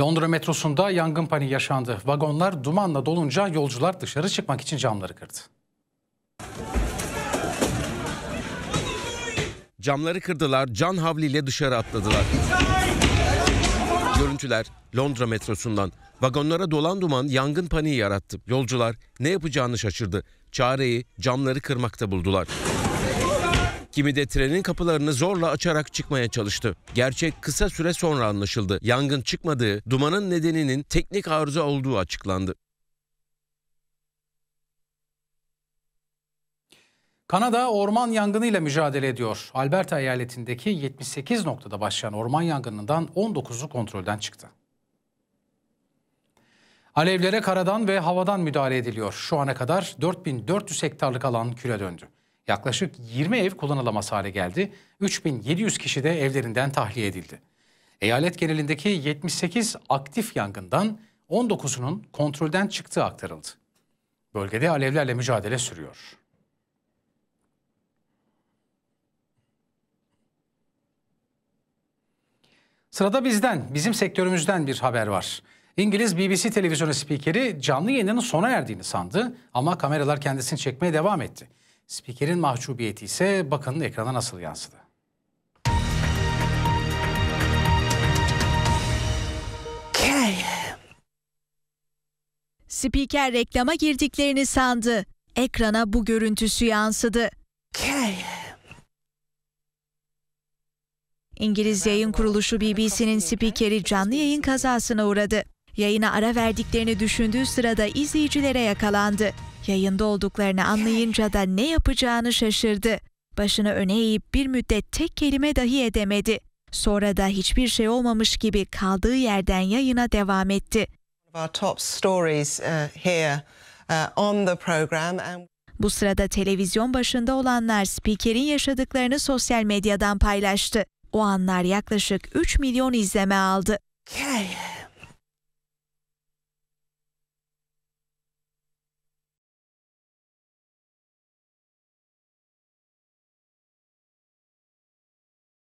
Londra metrosunda yangın paniği yaşandı. Vagonlar dumanla dolunca yolcular dışarı çıkmak için camları kırdı. Camları kırdılar, can havliyle dışarı atladılar. Görüntüler Londra metrosundan. Vagonlara dolan duman yangın paniği yarattı. Yolcular ne yapacağını şaşırdı. Çareyi camları kırmakta buldular. Kimi de trenin kapılarını zorla açarak çıkmaya çalıştı. Gerçek kısa süre sonra anlaşıldı. Yangın çıkmadığı, dumanın nedeninin teknik arıza olduğu açıklandı. Kanada orman yangınıyla mücadele ediyor. Alberta eyaletindeki 78 noktada başlayan orman yangınından 19'u kontrolden çıktı. Alevlere karadan ve havadan müdahale ediliyor. Şu ana kadar 4400 hektarlık alan küle döndü. Yaklaşık 20 ev kullanılamaz hale geldi. 3700 kişi de evlerinden tahliye edildi. Eyalet genelindeki 78 aktif yangından 19'unun kontrolden çıktığı aktarıldı. Bölgede alevlerle mücadele sürüyor. Sırada bizden, bizim sektörümüzden bir haber var. İngiliz BBC televizyonu spikeri canlı yayının sona erdiğini sandı ama kameralar kendisini çekmeye devam etti. Spikerin mahcubiyeti ise bakanın ekrana nasıl yansıdı? Spiker reklama girdiklerini sandı. Ekrana bu görüntüsü yansıdı. İngiliz yayın kuruluşu BBC'nin spikeri canlı yayın kazasına uğradı. Yayına ara verdiklerini düşündüğü sırada izleyicilere yakalandı. Yayında olduklarını anlayınca da ne yapacağını şaşırdı. Başını öne eğip bir müddet tek kelime dahi edemedi. Sonra da hiçbir şey olmamış gibi kaldığı yerden yayına devam etti. Uh, uh, Bu sırada televizyon başında olanlar spikerin yaşadıklarını sosyal medyadan paylaştı. O anlar yaklaşık 3 milyon izleme aldı. Okay.